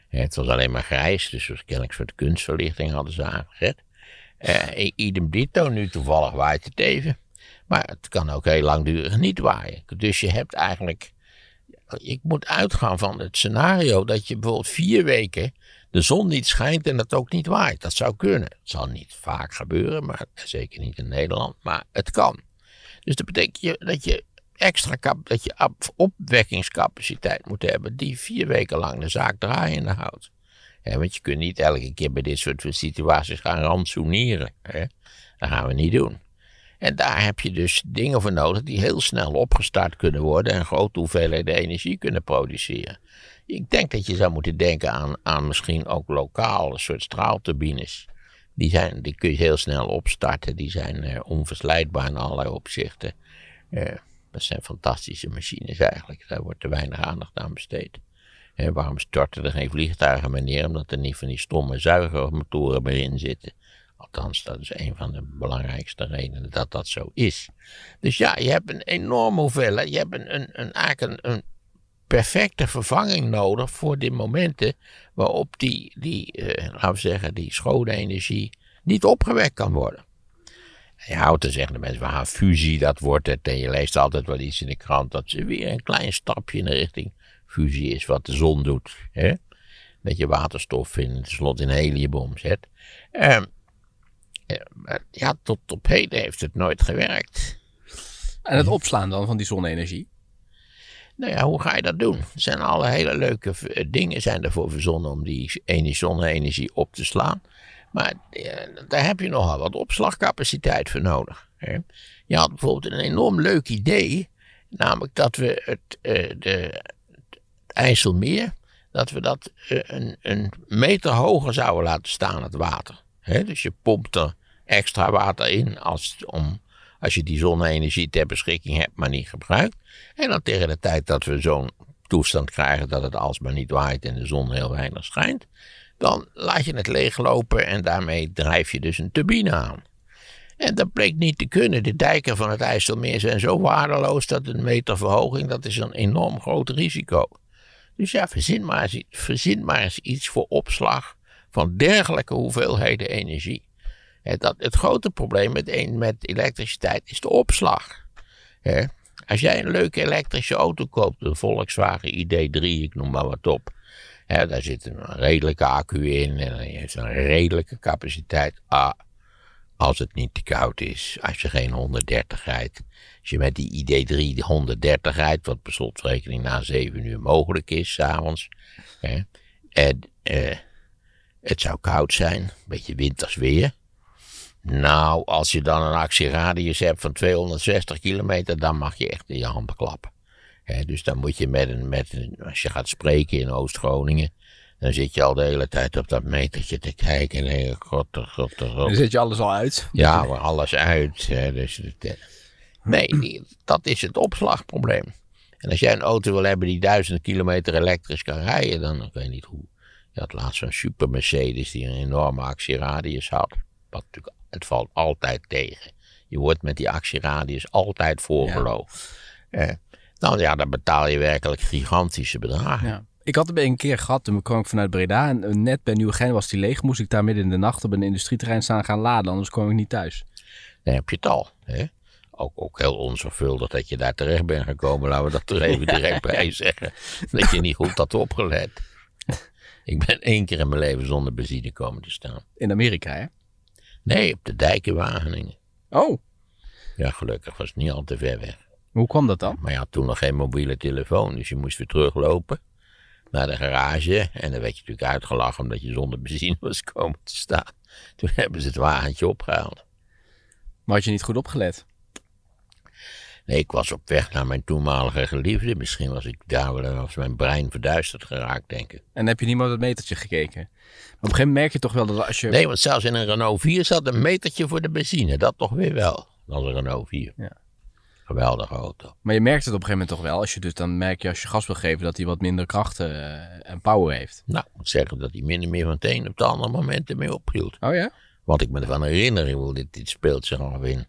Het was alleen maar grijs, dus kennelijk een soort kunstverlichting hadden ze aangezet. Eh, idem dito, nu toevallig waait het even. Maar het kan ook heel langdurig niet waaien. Dus je hebt eigenlijk. Ik moet uitgaan van het scenario dat je bijvoorbeeld vier weken de zon niet schijnt en het ook niet waait. Dat zou kunnen. Het zal niet vaak gebeuren, maar zeker niet in Nederland, maar het kan. Dus dat betekent dat je extra dat je opwekkingscapaciteit moet hebben die vier weken lang de zaak draaiende houdt. want je kunt niet elke keer bij dit soort situaties gaan rantsoeneren. He. Dat gaan we niet doen. En daar heb je dus dingen voor nodig die heel snel opgestart kunnen worden en grote hoeveelheden energie kunnen produceren. Ik denk dat je zou moeten denken aan, aan misschien ook lokaal een soort straalturbines. Die, zijn, die kun je heel snel opstarten, die zijn uh, onverslijdbaar in allerlei opzichten. Eh, dat zijn fantastische machines eigenlijk, daar wordt te weinig aandacht aan besteed. Eh, waarom storten er geen vliegtuigen meer neer? Omdat er niet van die stomme zuigermotoren meer in zitten. Althans, dat is een van de belangrijkste redenen dat dat zo is. Dus ja, je hebt een enorme hoeveelheid. Je hebt een, een, een, eigenlijk een, perfecte vervanging nodig voor de momenten waarop die, die eh, laten we zeggen, die schone energie niet opgewekt kan worden. je houdt er zeggen, de mensen, we fusie, dat wordt het. En je leest altijd wel iets in de krant dat ze weer een klein stapje in de richting fusie is, wat de zon doet. Hè? Dat je waterstof in het slot in helium omzet. Ehm, eh, eh, ja, tot op heden heeft het nooit gewerkt. En het opslaan dan van die zonne-energie? Nou ja, hoe ga je dat doen? Er zijn alle hele leuke eh, dingen zijn ervoor verzonnen om die zonne-energie op te slaan. Maar daar heb je nogal wat opslagcapaciteit voor nodig. Hè? Je had bijvoorbeeld een enorm leuk idee, namelijk dat we het, eh, de, IJsselmeer, dat we dat een, een meter hoger zouden laten staan, het water. dus je pompt er extra water in als, om, als je die zonne-energie ter beschikking hebt, maar niet gebruikt. En dan tegen de tijd dat we zo'n toestand krijgen dat het alsmaar niet waait en de zon heel weinig schijnt, dan laat je het leeglopen en daarmee drijf je dus een turbine aan. En dat bleek niet te kunnen. De dijken van het IJsselmeer zijn zo waardeloos dat een meter verhoging, dat is een enorm groot risico. Dus ja, verzin maar verzin maar eens iets voor opslag van dergelijke hoeveelheden energie dat, het grote probleem met, met elektriciteit is de opslag. als jij een leuke elektrische auto koopt, een Volkswagen ID3, ik noem maar wat op. He, daar zit een redelijke accu in en je heeft een redelijke capaciteit. Ah, als het niet te koud is, als je geen 130 rijdt. Als je met die ID3 de 130 rijdt, wat per slotverrekening na 7 uur mogelijk is, s'avonds. En eh, het zou koud zijn, een beetje winters weer. Nou, als je dan een actieradius hebt van 260 kilometer, dan mag je echt in je handen klappen. dus dan moet je met een, met als je gaat spreken in Oost-Groningen, dan zit je al de hele tijd op dat metertje te kijken. En god, oh, god, oh, god. Dan zet je alles al uit. Ja, alles uit. He, dus, eh, nee, dat is het opslagprobleem. En als jij een auto wil hebben die duizenden kilometer elektrisch kan rijden, dan ik weet niet hoe. Je had laatst zo'n super Mercedes die een enorme actieradius had. Wat natuurlijk het valt altijd tegen. Je wordt met die actieradius altijd voorgeloofd. Eh, nou ja, dan betaal je werkelijk gigantische bedragen. Ja. Ik had hem een keer gehad, toen kwam ik vanuit Breda. En eh, net bij Nieuwegein was die leeg. Moest ik daar midden in de nacht op een industrieterrein staan gaan laden. Anders kwam ik niet thuis. Dan heb je het al. Hè? Ook, ook heel onzorgvuldig dat je daar terecht bent gekomen. Laten we dat er even <laughs> direct bij zeggen. Dat je niet goed had opgelet. ik ben één keer in mijn leven zonder benzine komen te staan. In Amerika, hè? Nee, op de dijk Wageningen. Oh. Ja, gelukkig was het niet al te ver weg. Hoe kwam dat dan? Maar je had toen nog geen mobiele telefoon, dus je moest weer teruglopen naar de garage. En dan werd je natuurlijk uitgelachen omdat je zonder benzine <laughs> was komen te staan. Toen hebben ze het wagentje opgehaald. Maar had je niet goed opgelet? Nee, ik was op weg naar mijn toenmalige geliefde. Misschien was ik daar wel was mijn brein verduisterd geraakt, denk ik. En heb je niet meer dat metertje gekeken? Maar op een gegeven moment merk je toch wel dat als je... Nee, want zelfs in een Renault 4 zat een metertje voor de benzine. Dat toch weer wel. Dan een Renault 4. Ja. Geweldige auto. Maar je merkt het op een gegeven moment toch wel. Als je dus dan merk je als je gas wil geven dat hij wat minder krachten eh, en power heeft. Nou, ik moet zeggen dat hij minder meer van het een op het andere moment ermee ophield. Oh ja? Want ik me ervan herinner, dit, dit speelt zich af in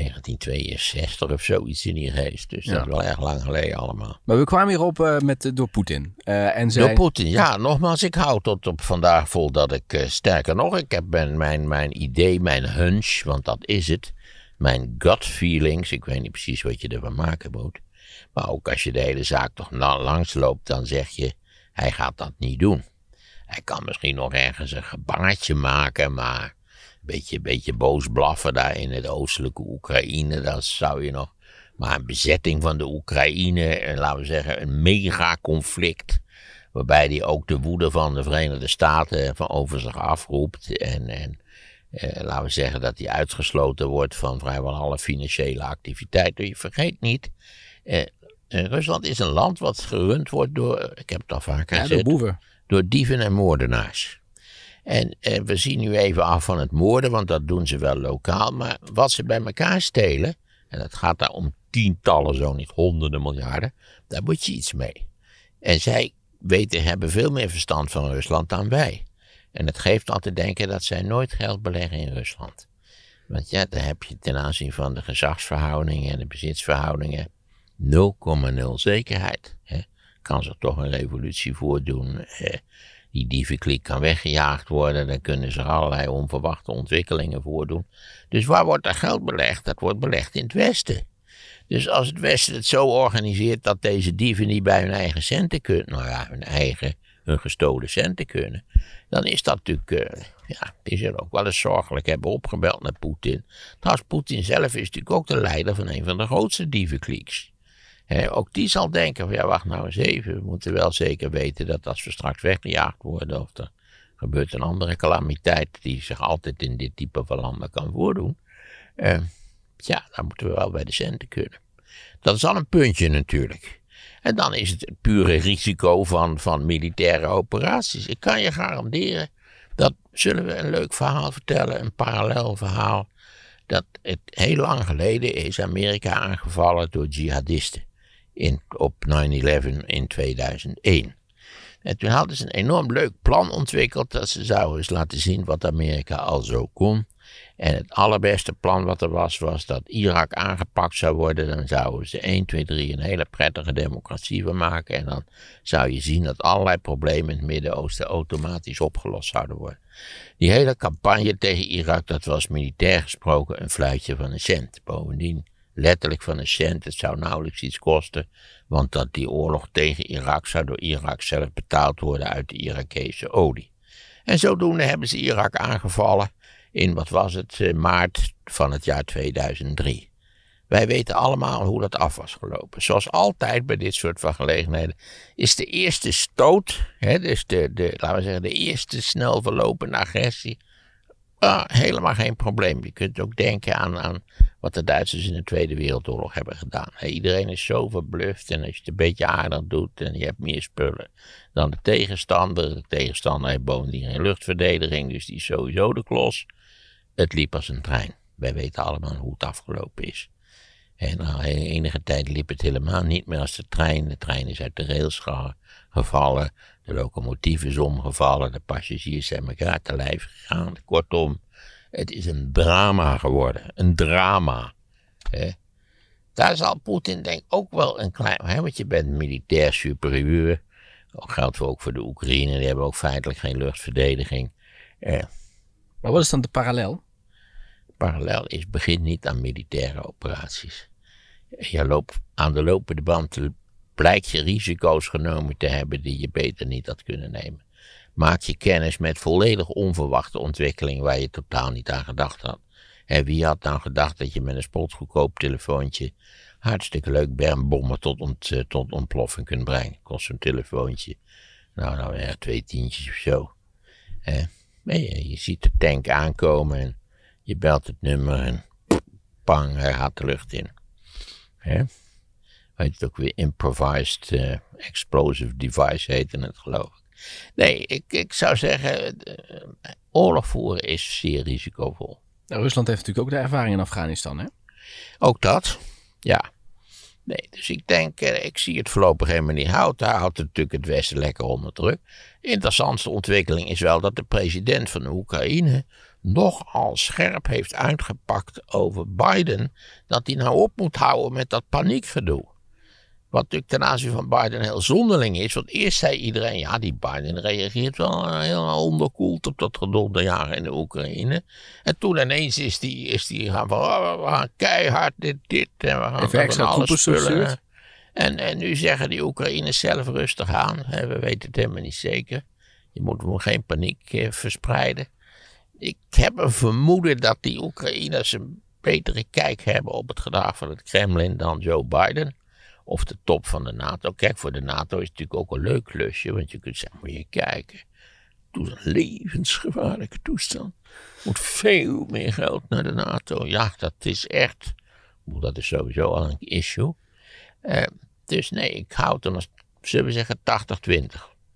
1962 of zoiets in die geest. Dus dat is wel erg lang geleden allemaal. Maar we kwamen hierop uh, eh, met, eh, door Poetin. Eh, en zijn... Door Poetin, ja. Nogmaals, ik hou tot op vandaag vol dat ik, sterker nog, ik heb mijn, mijn, mijn idee, mijn hunch, want dat is het. Mijn gut feelings, ik weet niet precies wat je ervan maken moet. Maar ook als je de hele zaak toch langs loopt, dan zeg je, hij gaat dat niet doen. Hij kan misschien nog ergens een gebangetje maken, maar beetje, beetje boos blaffen daar in het oostelijke Oekraïne. Dat zou je nog. Maar een bezetting van de Oekraïne, en eh, laten we zeggen een megaconflict. Waarbij die ook de woede van de Verenigde Staten van over zich afroept. En, en eh, laten we zeggen dat die uitgesloten wordt van vrijwel alle financiële activiteiten. Je vergeet niet, eh, eh Rusland is een land wat gerund wordt door, ik heb het al vaker gezegd, boeven. door dieven en moordenaars. En eh, we zien nu even af van het moorden, want dat doen ze wel lokaal. Maar wat ze bij elkaar stelen, en dat gaat daar om tientallen, zo niet honderden miljarden, daar moet je iets mee. En zij weten, hebben veel meer verstand van Rusland dan wij. En het geeft al te denken dat zij nooit geld beleggen in Rusland. Want ja, daar heb je ten aanzien van de gezagsverhoudingen en de bezitsverhoudingen 0,0 zekerheid. Hè. Kan ze toch een revolutie voordoen. Eh, die dievenkliek kan weggejaagd worden. Dan kunnen ze allerlei onverwachte ontwikkelingen voordoen. Dus waar wordt dat geld belegd? Dat wordt belegd in het Westen. Dus als het Westen het zo organiseert dat deze dieven niet bij hun eigen centen kunnen, nou ja, hun eigen, hun gestolen centen kunnen, dan is dat natuurlijk, eh, ja, die er ook wel eens zorgelijk hebben opgebeld naar Poetin. Trouwens, Poetin zelf is natuurlijk ook de leider van een van de grootste dievenklieks ook die zal denken van ja, wacht nou eens even. We moeten wel zeker weten dat als we straks weggejaagd worden of er gebeurt een andere calamiteit die zich altijd in dit type van landen kan voordoen. Uh, ja, dan moeten we wel bij de centen kunnen. Dat is al een puntje natuurlijk. En dan is het pure risico van, van militaire operaties. Ik kan je garanderen, dat zullen we een leuk verhaal vertellen, een parallel verhaal dat het heel lang geleden is Amerika aangevallen door jihadisten in, op 9-11 in 2001. En toen hadden ze een enorm leuk plan ontwikkeld dat ze zouden eens laten zien wat Amerika al zo kon. En het allerbeste plan wat er was, was dat Irak aangepakt zou worden. Dan zouden ze 1, 2, 3 een hele prettige democratie van maken. En dan zou je zien dat allerlei problemen in het Midden-Oosten automatisch opgelost zouden worden. Die hele campagne tegen Irak, dat was militair gesproken een fluitje van een cent. Bovendien letterlijk van een cent. Het zou nauwelijks iets kosten, want dat die oorlog tegen Irak zou door Irak zelf betaald worden uit de Irakese olie. En zodoende hebben ze Irak aangevallen in, wat was het, eh, maart van het jaar 2003. Wij weten allemaal hoe dat af was gelopen. Zoals altijd bij dit soort van gelegenheden is de eerste stoot, hè, dus de, de, laten we zeggen, de eerste snel verlopende agressie, ah, helemaal geen probleem. Je kunt ook denken aan, aan wat de Duitsers in de Tweede Wereldoorlog hebben gedaan. iedereen is zo verbluft en als je het een beetje aardig doet en je hebt meer spullen dan de tegenstander. De tegenstander heeft bovendien geen luchtverdediging, dus die is sowieso de klos. Het liep als een trein. Wij weten allemaal hoe het afgelopen is. En na enige tijd liep het helemaal niet meer als de trein. De trein is uit de rails gevallen, de locomotief is omgevallen, de passagiers zijn elkaar te lijf gegaan. Kortom, het is een drama geworden. Een drama. Daar zal Poetin denk ik ook wel een klein... Hè, want je bent militair superieur. Dat geldt voor, ook voor de Oekraïne. Die hebben ook feitelijk geen luchtverdediging. Eh. Maar wat is dan de parallel? Parallel is begin niet aan militaire operaties. Je loopt aan de lopende band blijkt je risico's genomen te hebben die je beter niet had kunnen nemen maak je kennis met volledig onverwachte ontwikkelingen waar je totaal niet aan gedacht had. En wie had dan gedacht dat je met een spotgoedkoop telefoontje hartstikke leuk bermbommen tot, ont, eh, tot ontploffing kunt brengen? Kost zo'n telefoontje, nou, nou ja, twee tientjes of zo. Eh, je, ziet de tank aankomen en je belt het nummer en pang, er gaat de lucht in. Eh? je het ook weer, improvised eh, explosive device heette het geloof ik. Nee, ik, ik zou zeggen, eh, oorlog voeren is zeer risicovol. Nou, Rusland heeft natuurlijk ook de ervaring in Afghanistan, hè? Ook dat, ja. Nee, dus ik denk, eh, ik zie het voorlopig helemaal niet houden. Daar houdt natuurlijk het Westen lekker onder druk. interessantste ontwikkeling is wel dat de president van de Oekraïne nogal scherp heeft uitgepakt over Biden. Dat hij nou op moet houden met dat paniekgedoe. Wat natuurlijk ten aanzien van Biden heel zonderling is. Want eerst zei iedereen, ja, die Biden reageert wel eh, heel onderkoeld op dat gedolde jaar in de Oekraïne. En toen ineens is die, is die gaan van, oh, we gaan keihard dit, dit. En we gaan, Even alles spullen. En, en nu zeggen die Oekraïners zelf rustig aan. We weten het helemaal niet zeker. Je moet geen paniek eh, verspreiden. Ik heb een vermoeden dat die Oekraïners een betere kijk hebben op het gedrag van het Kremlin dan Joe Biden. Of de top van de NATO. Kijk, voor de NATO is het natuurlijk ook een leuk klusje, want je kunt zeggen, moet je kijken. Het een levensgevaarlijke toestand. Er moet veel meer geld naar de NATO. Ja, dat is echt, dat is sowieso al een issue. Ehm, dus nee, ik houd dan als, zullen we zeggen, 80-20.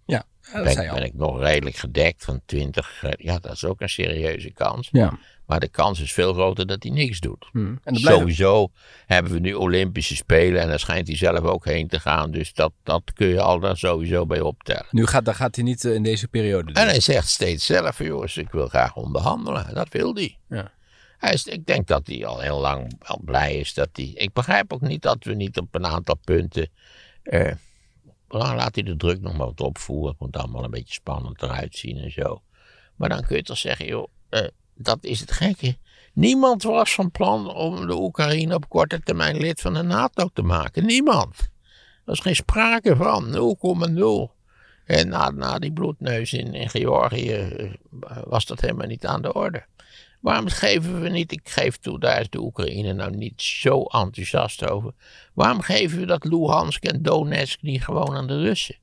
Ja, dat ben, ben ik nog redelijk gedekt van 20. Eh, ja, dat is ook een serieuze kans. Ja. Maar de kans is veel groter dat hij niks doet. Hmm. En Sowieso hebben we nu Olympische Spelen en daar schijnt hij zelf ook heen te gaan. Dus dat, dat kun je al daar sowieso bij optellen. Nu gaat, daar gaat hij niet eh, in deze periode. En hij zegt steeds zelf, jongens, ik wil graag onderhandelen. Dat wil hij. Ja. hij is, ik denk dat hij al heel lang al blij is dat hij. Ik begrijp ook niet dat we niet op een aantal punten. Eh, laat hij de druk nog maar wat opvoeren. Het moet allemaal een beetje spannend eruit zien en zo. Maar dan kun je toch zeggen, joh. Eh, dat is het gekke. Niemand was van plan om de Oekraïne op korte termijn lid van de NATO te maken. Niemand. Er was geen sprake van. 0,0. En na, na die bloedneus in, in Georgië eh, was dat helemaal niet aan de orde. Waarom geven we niet, ik geef toe, daar is de Oekraïne nou niet zo enthousiast over. Waarom geven we dat Luhansk en Donetsk niet gewoon aan de Russen?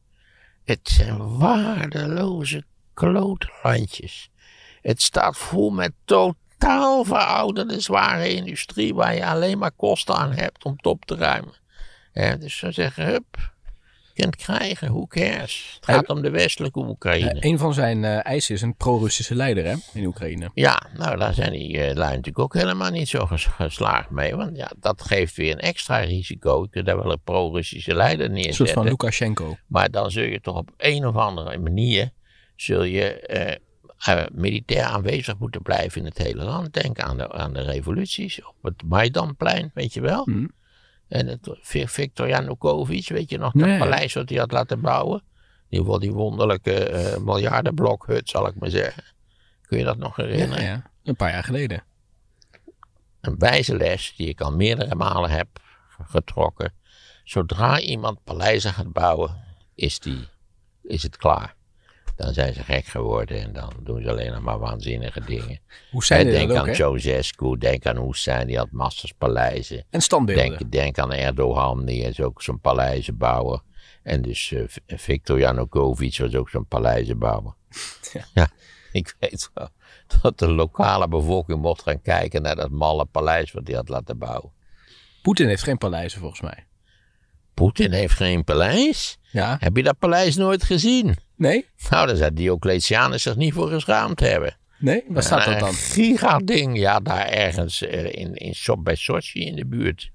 Het zijn waardeloze klootlandjes. Het staat vol met totaal verouderde zware industrie waar je alleen maar kosten aan hebt om top te ruimen. dus ze zeggen, hup, kunt krijgen, who cares. Het gaat om de westelijke Oekraïne. Eh, een van zijn eh, eisen is een pro-Russische leider hè, in Oekraïne. Ja, nou daar zijn die uh, lui natuurlijk ook helemaal niet zo geslaagd mee. Want ja, dat geeft weer een extra risico. Je kunt daar wel een pro-Russische leider neerzetten. Een soort van Lukashenko. Maar dan zul je toch op een of andere manier zul je militair aanwezig moeten blijven in het hele land. Denk aan de, aan de revoluties op het Maidanplein, weet je wel. Mm. En het Viktor Yanukovych, weet je nog, dat paleis wat hij had laten bouwen. In ieder geval die wonderlijke eh, miljardenblokhut, zal ik maar zeggen. Kun je dat nog herinneren? Ja, een paar jaar geleden. Een wijze les die ik al meerdere malen heb getrokken. Zodra iemand paleizen gaat bouwen, is, die, is het klaar dan zijn ze gek geworden en dan doen ze alleen nog maar waanzinnige dingen. Hoe zijn Denk aan Ceausescu, denk aan Hussein, die had masterspaleizen. En standbeelden. Denk, denk aan Erdogan, die is ook zo'n paleizenbouwer. En dus uh, Viktor Janukovic was ook zo'n paleizenbouwer. <laughs> Ja. ja. ik weet wel dat de lokale bevolking mocht gaan kijken naar dat malle paleis wat hij had laten bouwen. Poetin heeft geen paleizen volgens mij. Poetin heeft geen paleis? Ja. Heb je dat paleis nooit gezien? Nee. Nou, daar zou Diocletianus zich niet voor geschaamd hebben. Nee, waar staat dat dan? Een gigading, ja, daar ergens eh, in, in, bij Sochi in de buurt.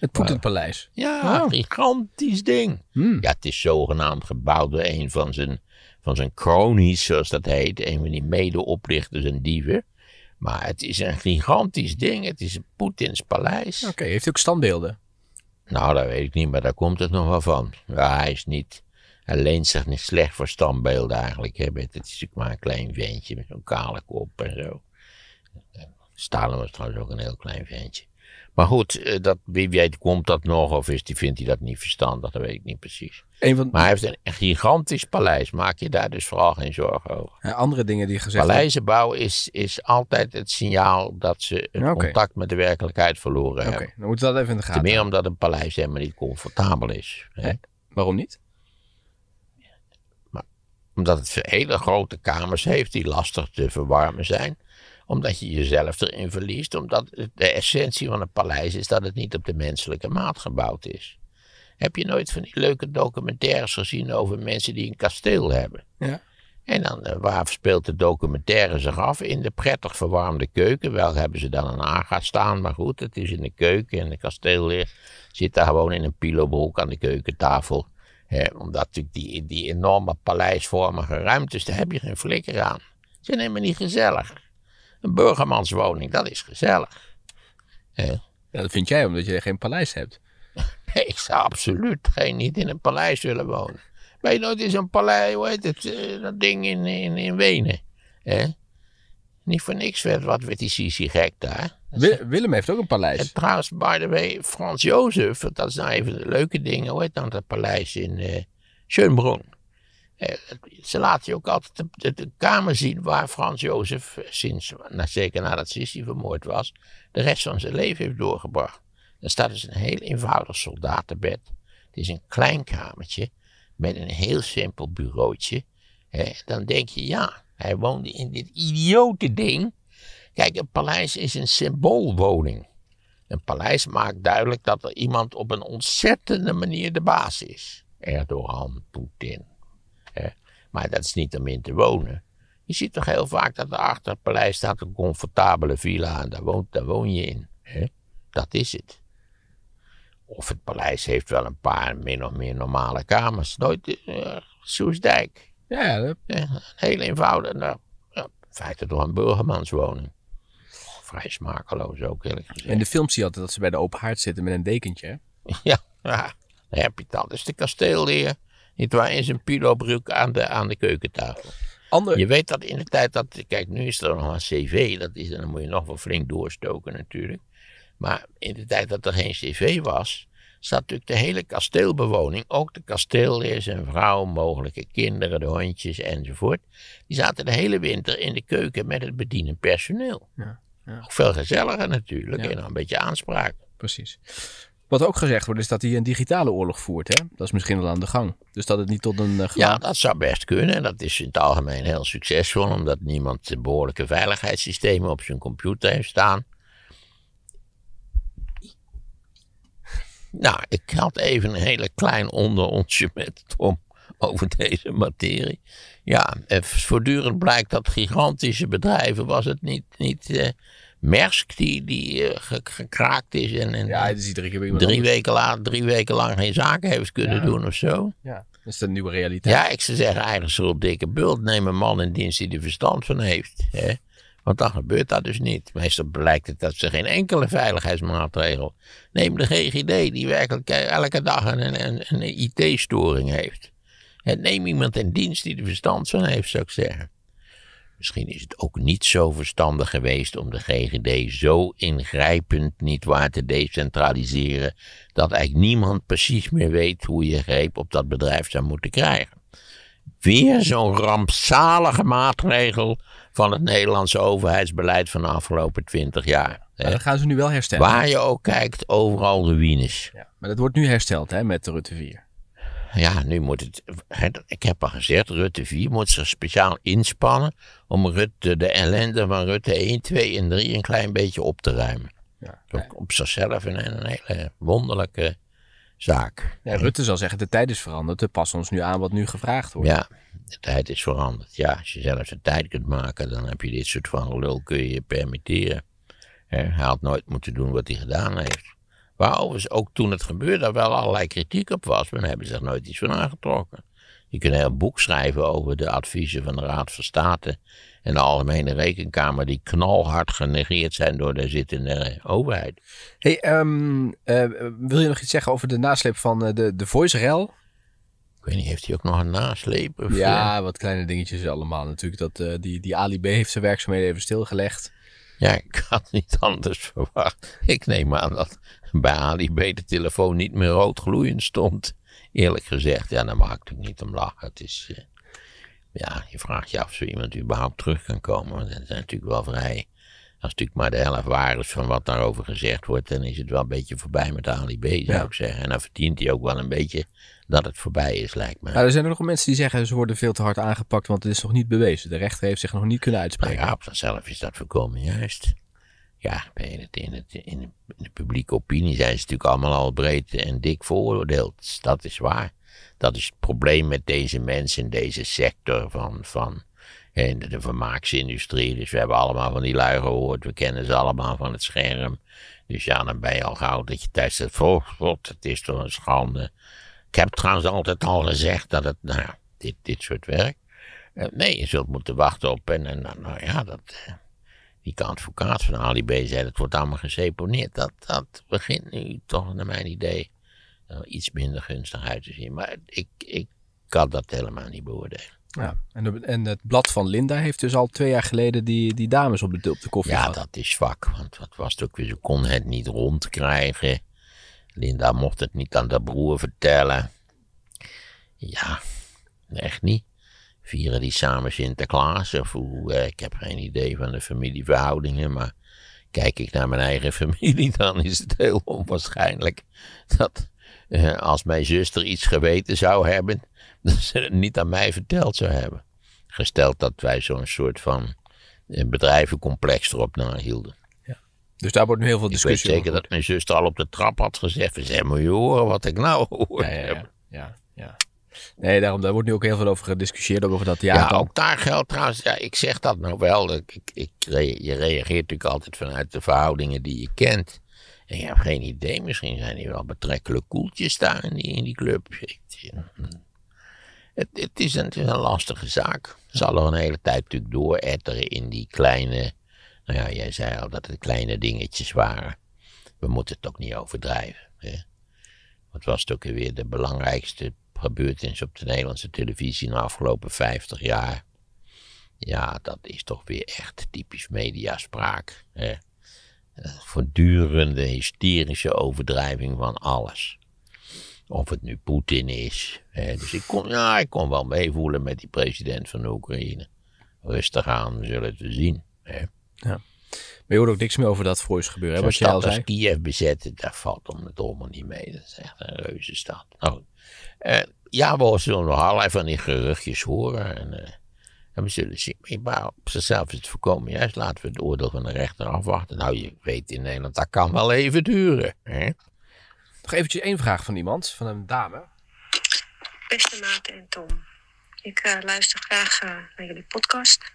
Het Poetinpaleis? Eh, ja, een oh. gigantisch ding. Hmm. Ja, het is zogenaamd gebouwd door een van zijn, van zijn cronies, zoals dat heet. Een van die medeoprichters en dieven. Maar het is een gigantisch ding. Het is Poetins paleis. Oké, heeft hij ook standbeelden? Nou, dat weet ik niet, maar daar komt het nog wel van. Ja, hij is niet. Hij leent zich niet slecht voor standbeelden eigenlijk. Hè. Het is natuurlijk maar een klein ventje met zo'n kale kop en zo. Stalin was trouwens ook een heel klein ventje. Maar goed, eh, dat, wie weet komt dat nog of is die, vindt hij dat niet verstandig, dat weet ik niet precies. van... Maar hij heeft een gigantisch paleis, maak je daar dus vooral geen zorgen over. Ja, andere dingen die gezegd Paleizenbouw is, is altijd het signaal dat ze contact met de werkelijkheid verloren hebben. Oké, dan moeten we dat even in de gaten meer omdat een paleis helemaal niet comfortabel is. Hè? waarom niet? Maar, omdat het hele grote kamers heeft die lastig te verwarmen zijn omdat je jezelf erin verliest. Omdat de essentie van een paleis is dat het niet op de menselijke maat gebouwd is. Heb je nooit van die leuke documentaires gezien over mensen die een kasteel hebben? Ja. En dan, eh, waar speelt de documentaire zich af? In de prettig verwarmde keuken. Wel hebben ze dan een aga staan, maar goed, het is in de keuken en het kasteel ligt, zit daar gewoon in een pilobroek aan de keukentafel. omdat natuurlijk die, die enorme paleisvormige ruimtes, daar heb je geen flikker aan. Ze zijn helemaal niet gezellig. Een burgermanswoning, dat is gezellig. Ja. dat vind jij omdat je geen paleis hebt. Nee, <laughs> ik zou absoluut geen, niet in een paleis willen wonen. Weet je nooit eens een paleis, hoe heet het, eh, dat ding in, in, in Wenen. Hè? Niet voor niks werd wat werd die Sisi gek daar. Willem heeft ook een paleis. trouwens, by the way, Frans Jozef, dat is nou even de leuke dingen, hoe heet dan nou dat paleis in uh, Schönbrunn. Eh, ze laten je ook altijd de, de, kamer zien waar Frans Jozef, eh, sinds, na, zeker nadat Sissi vermoord was, de rest van zijn leven heeft doorgebracht. Er staat dus een heel eenvoudig soldatenbed. Het is een klein kamertje met een heel simpel bureautje. Hè. dan denk je, ja, hij woonde in dit idiote ding. Kijk, een paleis is een symboolwoning. Een paleis maakt duidelijk dat er iemand op een ontzettende manier de baas is. Erdogan, Poetin, maar dat is niet om in te wonen. Je ziet toch heel vaak dat er achter het paleis staat een comfortabele villa en daar, woont, woon je in. Hè? Dat is het. Of het paleis heeft wel een paar min of meer normale kamers. Nooit uh, eh, Soesdijk. Ja, heel eenvoudig. Nou, eh, in feite door een burgermanswoning. Vrij smakeloos ook, eerlijk gezegd. En de film zie je altijd dat ze bij de open haard zitten met een dekentje. ja, <laughs> ja, daar heb je het al. Dus de kasteelheer waar, in zijn pilobroek aan de, aan de keukentafel. Ander... Je weet dat in de tijd dat. Kijk, nu is er nog een cv, dat is, dan moet je nog wel flink doorstoken natuurlijk. Maar in de tijd dat er geen cv was, zat natuurlijk de hele kasteelbewoning, ook de kasteelheer, zijn vrouw, mogelijke kinderen, de hondjes enzovoort. Die zaten de hele winter in de keuken met het bedienend personeel. Ja, veel gezelliger natuurlijk en een beetje aanspraak. Precies. Wat ook gezegd wordt is dat hij een digitale oorlog voert. Hè? Dat is misschien al aan de gang. Dus dat het niet tot een... Eh, ja, dat zou best kunnen. Dat is in het algemeen heel succesvol. Omdat niemand behoorlijke veiligheidssystemen op zijn computer heeft staan. Nou, ik had even een hele klein onderontje met Tom. <laughs> over deze materie. Ja, eh, voortdurend blijkt dat gigantische bedrijven, was het niet, niet uh, eh, Mersk die, die eh, gekraakt is en, en ja, is drie, weken drie, weken later, drie weken lang geen zaken heeft kunnen doen of zo. Ja, dat is de nieuwe realiteit. Ja, ik zou zeggen, eigenlijk op dikke bult, neem een man in dienst die er verstand van heeft. Hè? Want dan gebeurt dat dus niet. Meestal blijkt het dat ze geen enkele veiligheidsmaatregel. Neem de GGD, die werkelijk elke dag een, een IT-storing heeft. Neem iemand in dienst die er verstand van heeft, zou ik zeggen. Misschien is het ook niet zo verstandig geweest om de GGD zo ingrijpend niet waar te decentraliseren dat eigenlijk niemand precies meer weet hoe je greep op dat bedrijf zou moeten krijgen. Weer zo'n rampzalige maatregel van het Nederlandse overheidsbeleid van de afgelopen twintig jaar. dat gaan ze nu wel herstellen. Waar je ook kijkt, overal ruïnes. Ja, maar dat wordt nu hersteld hè, met de Rutte vier ja, nu moet het. Ik heb al gezegd, Rutte 4 moet zich speciaal inspannen om Rutte, de ellende van Rutte 1, 2 en 3 een klein beetje op te ruimen. Ja, Op zichzelf een, een hele wonderlijke zaak. Ja, Rutte zal zeggen, de tijd is veranderd, we passen ons nu aan wat nu gevraagd wordt. Ja, de tijd is veranderd. Ja, als je zelf de tijd kunt maken, dan heb je dit soort van lul kun je permitteren. hij had nooit moeten doen wat hij gedaan heeft bouw, ook toen het gebeurde, daar wel allerlei kritiek op was. Maar daar hebben ze er nooit iets van aangetrokken. Je kunt een heel boek schrijven over de adviezen van de Raad van State en de Algemene Rekenkamer, die knalhard genegeerd zijn door de zittende overheid. Hey, ehm, eh, wil je nog iets zeggen over de nasleep van eh, de, de voice-rel? Ik weet niet, heeft hij ook nog een nasleep? Of ja, wat kleine dingetjes allemaal natuurlijk. Dat, eh, die, die Ali B heeft zijn werkzaamheden even stilgelegd. Ja, ik had niet anders <laughs> verwacht. Ik neem aan dat bij AliB de telefoon niet meer rood roodgloeiend stond. Eerlijk gezegd, ja, daar mag ik natuurlijk niet om lachen. Het is, eh, ja, je vraagt je af of zo iemand überhaupt terug kan komen. Want dat zijn natuurlijk wel vrij als natuurlijk maar de helft waar is van wat daarover gezegd wordt, dan is het wel een beetje voorbij met Ali B, zou ik zeggen. En dan verdient hij ook wel een beetje dat het voorbij is, lijkt me. Nou, er zijn er nog mensen die zeggen ze worden veel te hard aangepakt, want het is nog niet bewezen. De rechter heeft zich nog niet kunnen uitspreken. Nou ja, op zichzelf is dat voorkomen, juist. Ja, in, in, de, in de publieke opinie zijn ze natuurlijk allemaal al breed en dik veroordeeld. Dat is waar. Dat is het probleem met deze mensen in deze sector van, van en de vermaaksindustrie. Dus we hebben allemaal van die lui gehoord. We kennen ze allemaal van het scherm. Dus ja, dan ben je al gauw dat je tijdens het volgt, Het is toch een schande. Ik heb trouwens altijd al gezegd dat het, nou ja, dit, dit soort werk. Eh, nee, je zult moeten wachten op. En, en nou, nou ja, dat, eh, die advocaat van Ali B. zei: het wordt allemaal geseponeerd. Dat, dat begint nu toch, naar mijn idee, iets minder gunstig uit te zien. Maar ik, ik kan dat helemaal niet beoordelen. Ja, en, en het blad van Linda heeft dus al twee jaar geleden die, die dames op de, koffie de koffie ja, dat is zwak. Want wat was ook weer, ze kon het niet rondkrijgen. Linda mocht het niet aan haar broer vertellen. Ja, echt niet. Vieren die samen Sinterklaas of eh, ik heb geen idee van de familieverhoudingen, maar kijk ik naar mijn eigen <laughs> familie, dan is het heel onwaarschijnlijk dat eh, als mijn zuster iets geweten zou hebben, <laughs> dat ze het niet aan mij verteld zou hebben. Gesteld dat wij zo'n soort van eh, bedrijvencomplex erop naar hielden. Ja. Dus daar wordt nu heel veel discussie over. Ik weet zeker dat mijn zuster al op de trap had gezegd: zeg maar, je horen wat ik nou <laughs> hoor. Ja, ja, ja, Nee, daarom, daar wordt nu ook heel veel over gediscussieerd, over dat ja. ook daar geldt trouwens, ja, ik zeg dat nou wel. Ik, ik, je reageert natuurlijk altijd vanuit de verhoudingen die je kent. En je hebt geen idee, misschien zijn die wel betrekkelijk koeltjes daar in die, in die club. Het, het, is een, het, lastige zaak. Ze er een hele tijd natuurlijk dooretteren in die kleine. Nou ja, jij zei al dat het kleine dingetjes waren. We moeten het toch niet overdrijven. Hè? Wat was het ook weer de belangrijkste gebeurtenis op de Nederlandse televisie in de afgelopen 50 jaar? Ja, dat is toch weer echt typisch mediaspraak. Hè? Eh, voortdurende hysterische overdrijving van alles. Of het nu Poetin is. Hè. Dus ik kon, ja, ik kon wel meevoelen met die president van de Oekraïne. Rustig aan, we zullen het zien. Hè. Ja. Maar je hoort ook niks meer over dat Voice gebeuren. Als je al Kiev bezetten, daar valt om het allemaal niet mee. Dat is echt een reuze stad. Nou, eh, ja, we zullen nog allerlei van die geruchtjes horen. En, eh, we zullen zien. Maar op zichzelf is het voorkomen juist. Laten we het oordeel van de rechter afwachten. Nou, je weet in Nederland, dat kan wel even duren. Hè? Nog eventjes één vraag van iemand, van een dame. Beste Maat en Tom. Ik eh, luister graag eh, naar jullie podcast.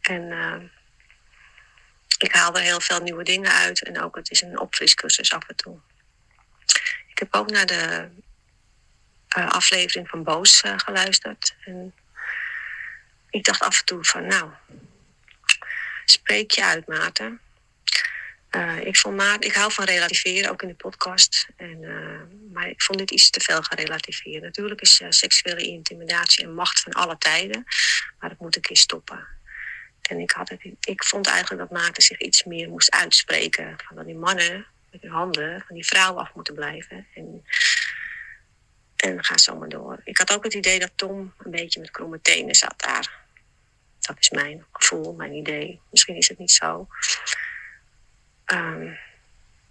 En eh, ik haal er heel veel nieuwe dingen uit. En ook het is een opfriscursus af en toe. Ik heb ook naar de aflevering van Boos geluisterd. En ik dacht af en toe van nou, spreek je uit Maarten. Uh, ik, maar, ik hou van relativeren, ook in de podcast. En, eh, maar ik vond dit iets te veel gaan relativeren. Natuurlijk is eh, seksuele intimidatie een macht van alle tijden. Maar dat moet een keer stoppen. En ik, had het, ik vond eigenlijk dat Maarten zich iets meer moest uitspreken. Van die mannen met hun handen van die vrouwen af moeten blijven. En, en ga zo maar door. Ik had ook het idee dat Tom een beetje met kromme tenen zat daar. Dat is mijn gevoel, mijn idee. Misschien is het niet zo. Ehm,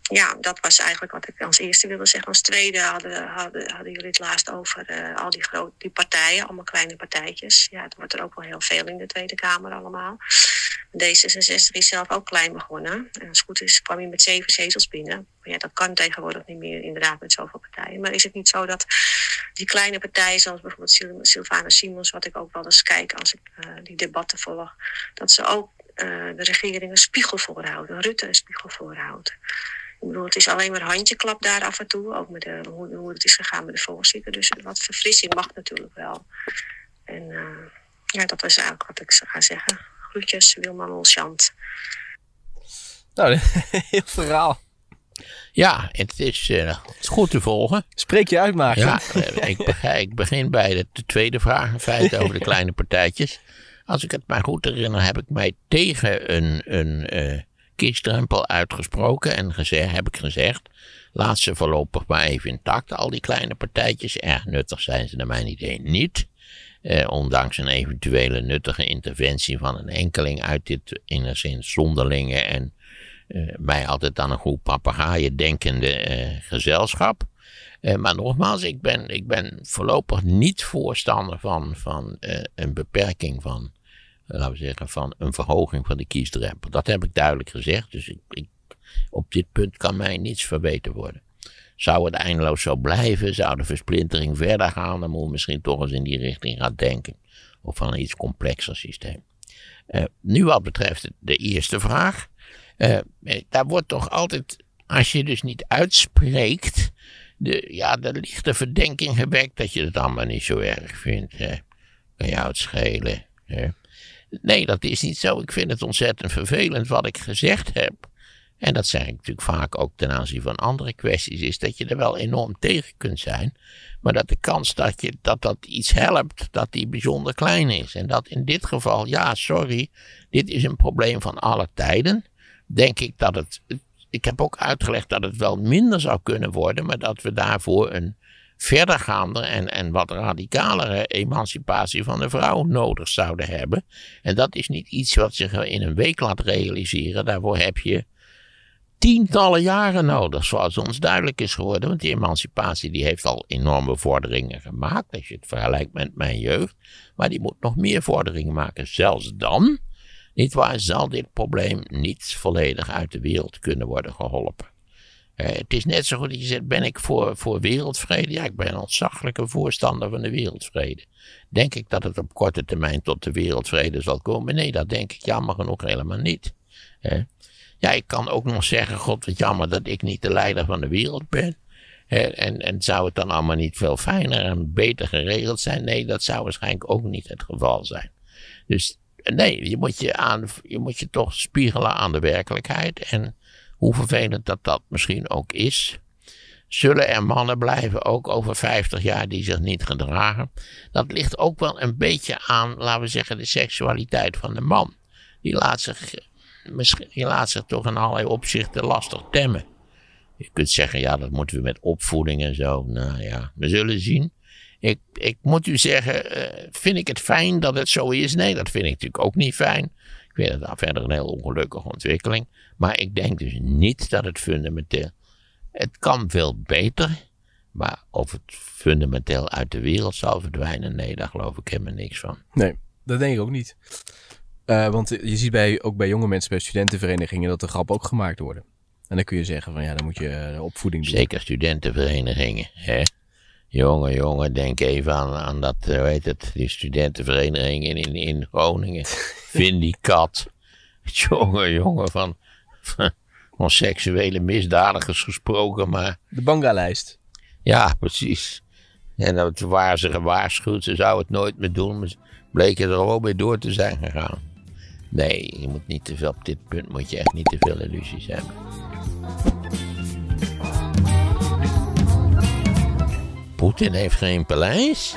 ja, dat was eigenlijk wat ik als eerste wilde zeggen. Als tweede hadden, hadden, hadden jullie het laatst over eh, al die, groot, die partijen, allemaal kleine partijtjes. Ja, het wordt er ook wel heel veel in de Tweede Kamer allemaal. D66 is zelf ook klein begonnen. En als het goed is kwam je met zeven zetels binnen. ja, dat kan tegenwoordig niet meer, inderdaad, met zoveel partijen. Maar is het niet zo dat die kleine partijen, zoals bijvoorbeeld Sylvana Simons, wat ik ook wel eens kijk als ik eh, die debatten volg, dat ze ook eh, de regering een spiegel voorhouden, Rutte een spiegel voorhouden. Ik bedoel, het is alleen maar handjeklap daar af en toe, ook met de, hoe, het is gegaan met de voorzitter. Dus wat verfrissing mag natuurlijk wel. En eh, ja, dat was eigenlijk wat ik ga zeggen. Groetjes, Wilma Molchant. Nou, <laughs> heel verhaal. Ja, het is, eh, nou, het is, goed te volgen. Spreek je uit, Ja, ik, <laughs> ik, begin bij de, de tweede vraag, in feite, over de <laughs> kleine partijtjes. Als ik het maar goed herinner, heb ik mij tegen een, een eh, kiesdrempel uitgesproken en gezegd, heb ik gezegd. Laat ze voorlopig maar even intact, al die kleine partijtjes. Erg nuttig zijn ze naar mijn idee niet. Eh, ondanks een eventuele nuttige interventie van een enkeling uit dit enigszins zonderlinge en eh, mij altijd aan een goed papegaaien denkende gezelschap. maar nogmaals, ik ben, ik ben voorlopig niet voorstander van, van een beperking van laten we zeggen, van een verhoging van de kiesdrempel. Dat heb ik duidelijk gezegd, dus ik, ik, op dit punt kan mij niets verbeterd worden. Zou het eindeloos zo blijven? Zou de versplintering verder gaan? Dan moet we misschien toch eens in die richting gaan denken. Of van een iets complexer systeem. Eh, nu wat betreft de eerste vraag. Uh, daar wordt toch altijd, als je dus niet uitspreekt, de, ja, de lichte verdenking gewekt dat je het allemaal niet zo erg vindt. Hè. Kan jou het schelen. Hè. Nee, dat is niet zo. Ik vind het ontzettend vervelend wat ik gezegd heb. En dat zeg ik natuurlijk vaak ook ten aanzien van andere kwesties, is dat je er wel enorm tegen kunt zijn. Maar dat de kans dat je, dat, dat iets helpt, dat die bijzonder klein is. En dat in dit geval, ja, sorry, dit is een probleem van alle tijden. Denk ik dat het. Ik heb ook uitgelegd dat het wel minder zou kunnen worden, maar dat we daarvoor een verdergaande en, en wat radicalere emancipatie van de vrouw nodig zouden hebben. En dat is niet iets wat zich in een week laat realiseren. Daarvoor heb je tientallen jaren nodig, zoals ons duidelijk is geworden. Want die emancipatie die heeft al enorme vorderingen gemaakt, als je het vergelijkt met mijn jeugd. Maar die moet nog meer vorderingen maken. Zelfs dan, nietwaar, zal dit probleem niet volledig uit de wereld kunnen worden geholpen. Eh, het is net zo goed dat je zegt, ben ik voor, voor wereldvrede? Ja, ik ben een ontzaglijke voorstander van de wereldvrede. Denk ik dat het op korte termijn tot de wereldvrede zal komen? Nee, dat denk ik jammer genoeg helemaal niet. Ja, ik kan ook nog zeggen, god wat jammer dat ik niet de leider van de wereld ben. En, en zou het dan allemaal niet veel fijner en beter geregeld zijn? Nee, dat zou waarschijnlijk ook niet het geval zijn. Dus nee, je moet je, aan, je, moet je toch spiegelen aan de werkelijkheid en hoe vervelend dat dat misschien ook is, zullen er mannen blijven, ook over 50 jaar, die zich niet gedragen. Dat ligt ook wel een beetje aan, laten we zeggen, de seksualiteit van de man. Die laat zich, die laat zich toch in allerlei opzichten lastig temmen. Je kunt zeggen, ja, dat moeten we met opvoeding en zo. Nou ja, we zullen zien. Ik, ik moet u zeggen, eh, vind ik het fijn dat het zo is? Nee, dat vind ik natuurlijk ook niet fijn. Ik vind het nou verder een heel ongelukkige ontwikkeling. Maar ik denk dus niet dat het fundamenteel. Het kan veel beter. Maar of het fundamenteel uit de wereld zal verdwijnen, nee, daar geloof ik helemaal niks van. Nee, dat denk ik ook niet. Eh, want je ziet bij, ook bij jonge mensen, bij studentenverenigingen, dat de grap ook gemaakt worden. En dan kun je zeggen van ja, dan moet je eh, opvoeding doen. Zeker studentenverenigingen, hè? Jongen, jongen, denk even aan, aan dat, eh, hoe heet het, die studentenvereniging in, in, in Groningen. <laughs> Vind die kat. Jongen, jongen, van, van, seksuele misdadigers gesproken, maar... De bangalijst. Ja, precies. En dat waren ze gewaarschuwd, ze zou het nooit meer doen, maar bleken er gewoon mee door te zijn gegaan. Nee, je moet niet te veel, op dit punt moet je echt niet te veel illusies hebben. Poetin heeft geen paleis?